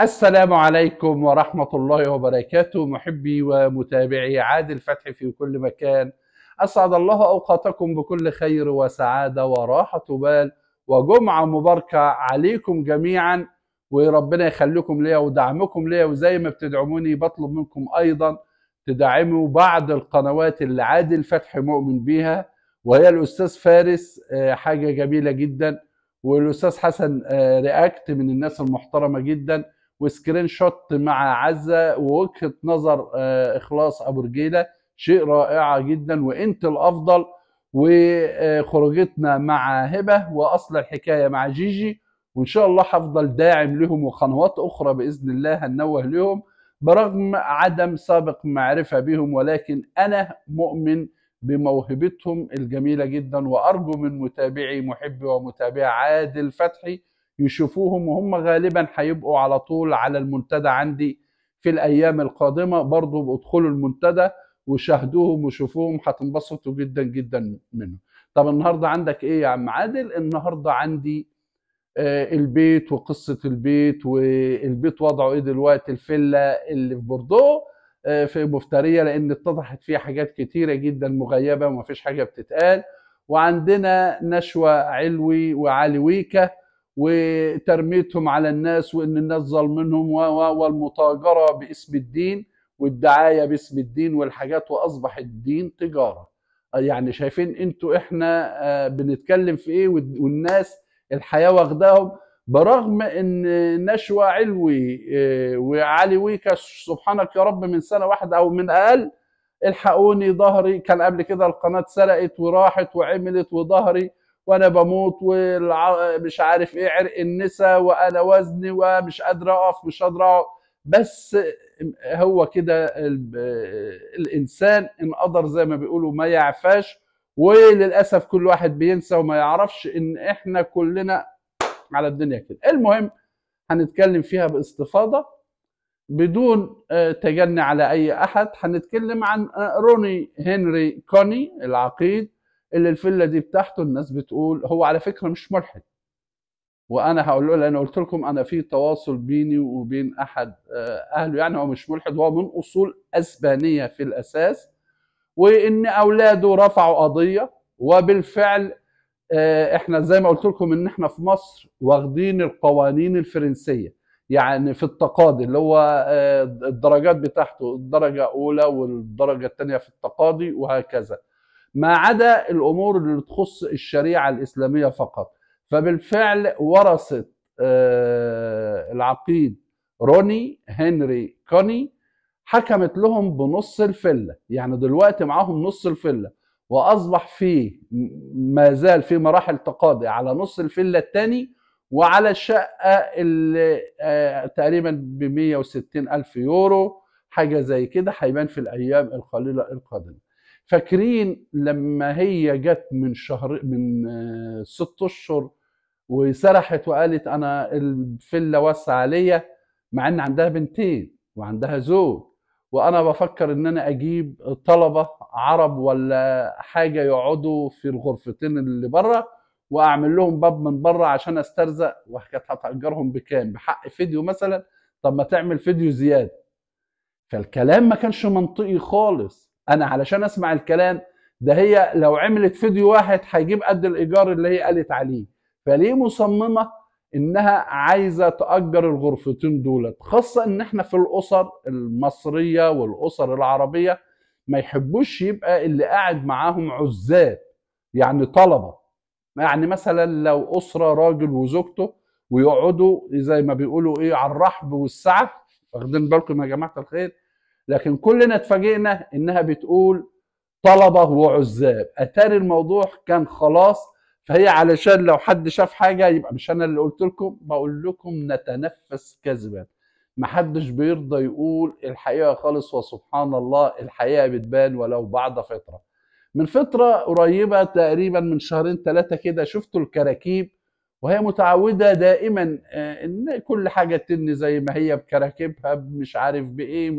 السلام عليكم ورحمة الله وبركاته محبي ومتابعي عادل فتحي في كل مكان أسعد الله أوقاتكم بكل خير وسعادة وراحة بال وجمعة مباركة عليكم جميعا وربنا يخليكم ليا ودعمكم ليا وزي ما بتدعموني بطلب منكم أيضا تدعموا بعض القنوات اللي عادل فتحي مؤمن بيها وهي الأستاذ فارس آه، حاجة جميلة جدا والأستاذ حسن آه، رياكت من الناس المحترمة جداً وسكرين شوت مع عزه ووجهه نظر آه، اخلاص ابو رجيله شيء رائعه جدا وانت الافضل وخروجتنا مع هبه واصل الحكايه مع جيجي وان شاء الله هفضل داعم لهم وقنوات اخرى باذن الله هنوه لهم برغم عدم سابق معرفه بهم ولكن انا مؤمن بموهبتهم الجميله جدا وارجو من متابعي محبي ومتابعي عادل فتحي يشوفوهم وهم غالبا هيبقوا على طول على المنتدى عندي في الايام القادمه برضو ادخلوا المنتدى وشاهدوهم وشوفوهم هتنبسطوا جدا جدا منهم طب النهارده عندك ايه يا عم عادل النهارده عندي آه، البيت وقصه البيت والبيت وضعه ايه دلوقتي الفيلا اللي في بوردو آه، في مفتريه لان اتضحت فيها حاجات كتيره جدا مغيبه ومفيش حاجه بتتقال وعندنا نشوى علوي وعلي ويكه وترميتهم على الناس وان الناس ظلمنهم والمتاجره باسم الدين والدعايه باسم الدين والحاجات واصبح الدين تجاره يعني شايفين انتوا احنا آه، بنتكلم في ايه والناس الحياه واخداهم برغم ان نشوى علوي آه، وعلي ويكا سبحانك يا رب من سنه واحده او من اقل الحقوني ظهري كان قبل كده القناه سرقت وراحت وعملت وظهري وانا بموت ومش عارف ايه عرق النسا وانا وزني ومش قادر اقف مش قادر اقعد بس هو كده الانسان ان قدر زي ما بيقولوا ما يعفاش وللاسف كل واحد بينسى وما يعرفش ان احنا كلنا على الدنيا كده المهم هنتكلم فيها باستفاضه بدون آه، تجني على اي احد هنتكلم عن آه، روني هنري كوني العقيد اللي الفيلا دي بتاعته الناس بتقول هو على فكره مش ملحد وانا هقول له لان قلت لكم انا في تواصل بيني وبين احد آه، اهله يعني هو مش ملحد هو من اصول اسبانيه في الاساس وان اولاده رفعوا قضيه وبالفعل آه، احنا زي ما قلت لكم ان احنا في مصر واخدين القوانين الفرنسيه يعني في التقاضي اللي هو آه، الدرجات بتاعته الدرجه اولى والدرجه الثانيه في التقاضي وهكذا ما عدا الامور اللي تخص الشريعه الاسلاميه فقط فبالفعل ورثت آه، العقيد روني هنري كوني حكمت لهم بنص الفله يعني دلوقتي معاهم نص الفله واصبح في ما زال في مراحل تقاضي على نص الفله الثاني وعلى الشقه اللي آه، تقريبا ب 160 الف يورو حاجه زي كده هيبان في الايام القليله القادمه فاكرين لما هي جت من شهر من آه، ست اشهر وسرحت وقالت انا الفيلا واسعه عليا مع ان عندها بنتين وعندها زوج وانا بفكر ان انا اجيب طلبه عرب ولا حاجه يقعدوا في الغرفتين اللي بره واعمل لهم باب من بره عشان استرزق وكانت هتاجرهم بكام بحق فيديو مثلا طب ما تعمل فيديو زياده فالكلام ما كانش منطقي خالص انا علشان اسمع الكلام ده هي لو عملت فيديو واحد هيجيب قد الايجار اللي هي قالت عليه فليه مصممه انها عايزه تاجر الغرفتين دولت خاصه ان احنا في الاسر المصريه والاسر العربيه ما يحبوش يبقى اللي قاعد معاهم عزاب يعني طلبه يعني مثلا لو اسره راجل وزوجته ويقعدوا زي ما بيقولوا ايه على الرحب والسعه واخدين بالكم يا جماعه الخير لكن كلنا اتفاجئنا انها بتقول طلبه وعزاب اتاري الموضوع كان خلاص فهي علشان لو حد شاف حاجه يبقى مش انا اللي قلت لكم بقول لكم نتنفس كذبا محدش بيرضى يقول الحقيقه خالص وسبحان الله الحقيقه بتبان ولو بعد فتره من فتره قريبه تقريبا من شهرين ثلاثه كده شفتوا الكراكيب وهي متعوده دائما آه، ان كل حاجه تني زي ما هي بكراكيبها مش عارف بايه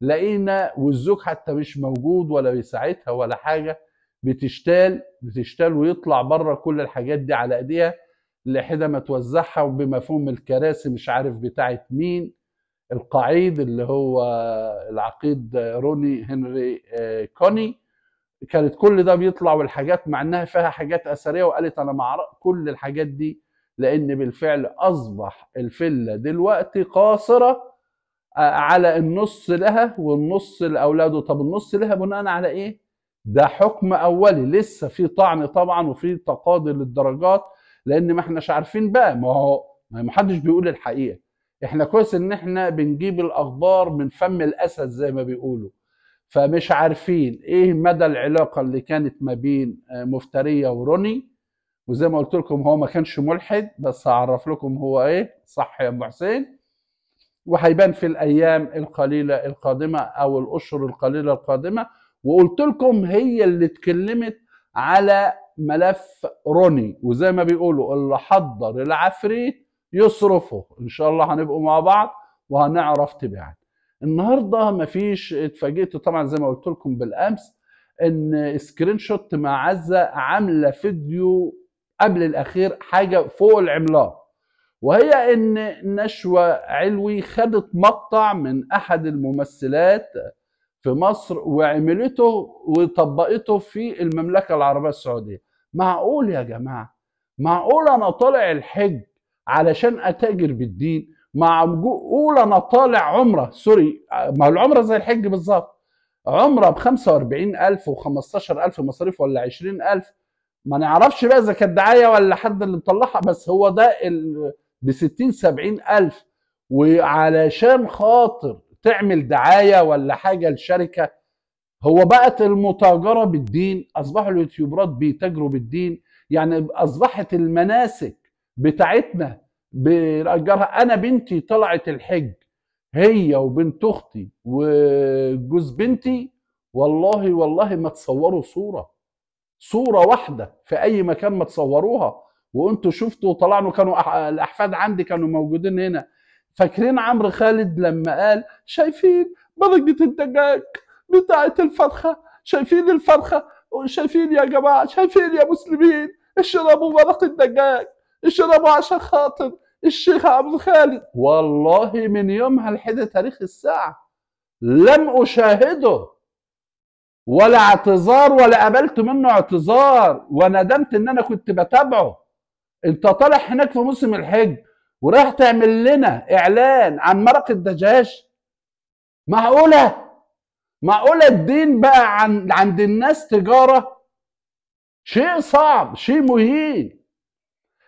لقينا والزوج حتى مش موجود ولا بيساعدها ولا حاجه بتشتال بتشتال ويطلع بره كل الحاجات دي على ايديها لحد ما توزعها وبمفهوم الكراسي مش عارف بتاعه مين القعيد اللي هو العقيد روني هنري آه، كوني كانت كل ده بيطلع والحاجات مع انها فيها حاجات اثريه وقالت انا مع كل الحاجات دي لان بالفعل اصبح الفيلا دلوقتي قاصره على النص لها والنص لاولاده طب النص لها بناء على ايه ده حكم اولي لسه في طعن طبعا وفي تقاضي للدرجات لان ما احناش عارفين بقى ما هو ما حدش بيقول الحقيقه احنا كويس ان احنا بنجيب الاخبار من فم الاسد زي ما بيقولوا فمش عارفين ايه مدى العلاقه اللي كانت ما بين آه، مفتريه وروني وزي ما قلت لكم هو ما كانش ملحد بس هعرف لكم هو ايه صح يا ابو حسين وهيبان في الايام القليله القادمه او الاشهر القليله القادمه وقلت لكم هي اللي اتكلمت على ملف روني وزي ما بيقولوا اللي حضر العفريت يصرفه ان شاء الله هنبقوا مع بعض وهنعرف تباعا النهارده مفيش اتفاجئت طبعا زي ما قلت لكم بالامس ان سكرين شوت مع عزه عامله فيديو قبل الاخير حاجه فوق العملاق وهي ان نشوى علوي خدت مقطع من احد الممثلات في مصر وعملته وطبقته في المملكه العربيه السعوديه معقول يا جماعه معقول انا طالع الحج علشان اتاجر بالدين معقول انا طالع عمره سوري ما العمره زي الحج بالظبط عمره ب 45000 و15000 مصاريف ولا 20000 ما نعرفش بقى اذا كانت دعايه ولا حد اللي مطلعها بس هو ده ال... ب 60 70 الف وعلشان خاطر تعمل دعايه ولا حاجه لشركه هو بقت المتاجره بالدين اصبحوا اليوتيوبرات بيتاجروا بالدين يعني اصبحت المناسك بتاعتنا بنأجرها انا بنتي طلعت الحج هي وبنت اختي وجوز بنتي والله والله ما تصوروا صوره صوره واحده في اي مكان ما تصوروها وانتوا شفتوا وطلعنا كانوا الاحفاد عندي كانوا موجودين هنا فاكرين عمرو خالد لما قال شايفين بلجة الدجاج بتاعة الفرخة شايفين الفرخة شايفين يا جماعة شايفين يا مسلمين اشربوا مرق الدجاج اشربوا عشان خاطر الشيخ عبد خالد والله من يومها لحد تاريخ الساعة لم أشاهده ولا اعتذار ولا قبلت منه اعتذار وندمت ان انا كنت بتابعه انت طالع هناك في موسم الحج ورايح تعمل لنا اعلان عن مرق الدجاج معقوله معقوله الدين بقى عن عند الناس تجاره شيء صعب شيء مهين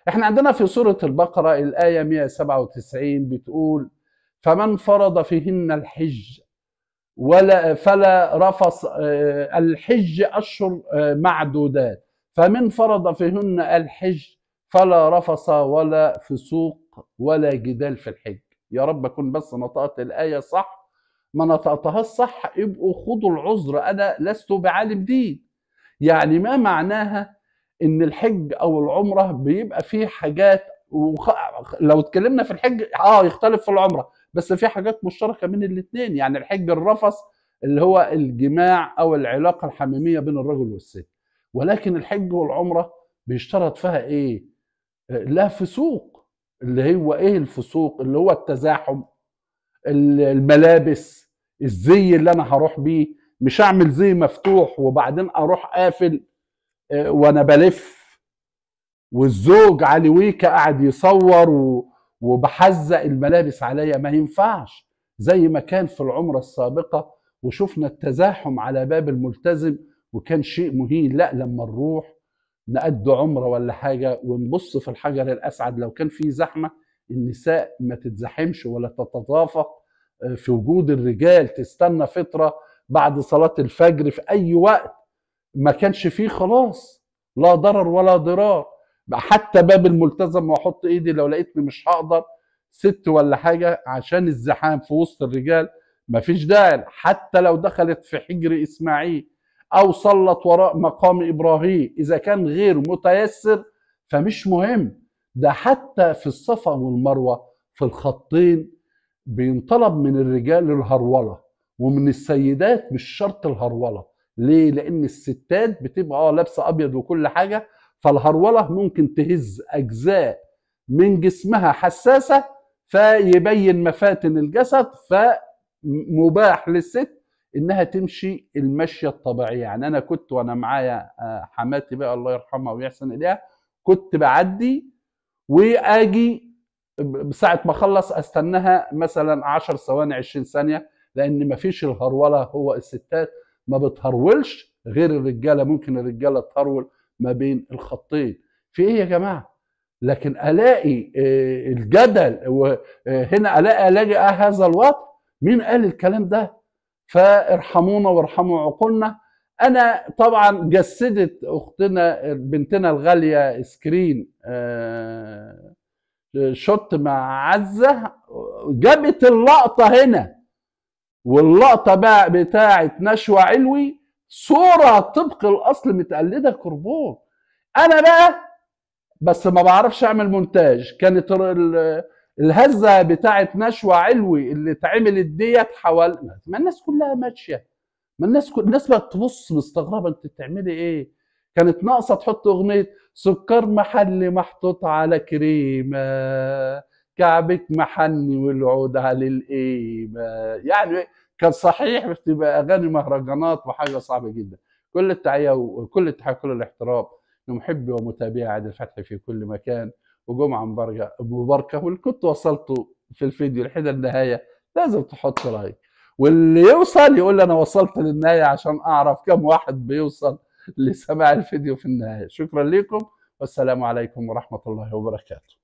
احنا عندنا في سوره البقره الايه 197 بتقول فمن فرض فيهن الحج ولا فلا رفص آه، الحج اشهر آه، معدودات فمن فرض فيهن الحج فلا رفص ولا فسوق ولا جدال في الحج يا رب اكون بس نطقت الايه صح ما نطقتهاش صح يبقوا خدوا العذر انا لست بعالم دين يعني ما معناها ان الحج او العمره بيبقى فيه حاجات وخ... لو اتكلمنا في الحج اه يختلف في العمره بس في حاجات مشتركه بين الاثنين يعني الحج الرفص اللي هو الجماع او العلاقه الحميميه بين الرجل والست ولكن الحج والعمره بيشترط فيها ايه لا فسوق اللي هو ايه الفسوق اللي هو التزاحم الملابس الزي اللي انا هروح بيه مش اعمل زي مفتوح وبعدين اروح قافل آه، وانا بلف والزوج علي ويكا قاعد يصور وبحزق الملابس عليا ما ينفعش زي ما كان في العمرة السابقة وشفنا التزاحم على باب الملتزم وكان شيء مهين لا لما نروح نقد عمره ولا حاجه ونبص في الحجر الاسعد لو كان في زحمه النساء ما تتزحمش ولا تتطافق آه، في وجود الرجال تستنى فتره بعد صلاه الفجر في اي وقت ما كانش فيه خلاص لا ضرر ولا ضرار حتى باب الملتزم واحط ايدي لو لقيتني مش هقدر ست ولا حاجه عشان الزحام في وسط الرجال ما فيش داعي حتى لو دخلت في حجر اسماعيل أو صلت وراء مقام إبراهيم إذا كان غير متيسر فمش مهم ده حتى في الصفا والمروة في الخطين بينطلب من الرجال الهرولة ومن السيدات مش شرط الهرولة ليه؟ لأن الستات بتبقى اه لابسة أبيض وكل حاجة فالهرولة ممكن تهز أجزاء من جسمها حساسة فيبين مفاتن الجسد فمباح للست انها تمشي المشيه الطبيعيه يعني انا كنت وانا معايا آه، حماتي بقى الله يرحمها ويحسن اليها كنت بعدي واجي ساعه ما اخلص استناها مثلا 10 ثواني 20 ثانيه لان مفيش الهروله هو الستات ما بتهرولش غير الرجاله ممكن الرجاله تهرول ما بين الخطين في ايه يا جماعه لكن الاقي آه، الجدل وهنا آه، الاقي الاقي هذا الوضع مين قال الكلام ده فارحمونا وارحموا عقولنا انا طبعا جسدت اختنا بنتنا الغاليه سكرين آه، شوت مع عزه جابت اللقطه هنا واللقطه بقى بتاعه نشوى علوي صوره طبق الاصل متقلده كربون انا بقى بس ما بعرفش اعمل مونتاج كانت الهزه بتاعت نشوى علوي اللي اتعملت ديت حوال ما الناس كلها ماشيه ما الناس كل... الناس بقت تبص مستغربه انت بتعملي ايه؟ كانت ناقصه تحط اغنيه سكر محلي محطوط على كريمه كعبك محني والعود على القيمه يعني كان صحيح بتبقى اغاني مهرجانات وحاجه صعبه جدا كل التحيه وكل التحيه وكل الاحترام لمحبي ومتابعي عادل فتحي في كل مكان وقوم عن مباركه واللي كنت وصلته في الفيديو لحد النهايه لازم تحط لايك واللي يوصل يقول انا وصلت للنهايه عشان اعرف كم واحد بيوصل لسماع الفيديو في النهايه شكرا لكم والسلام عليكم ورحمه الله وبركاته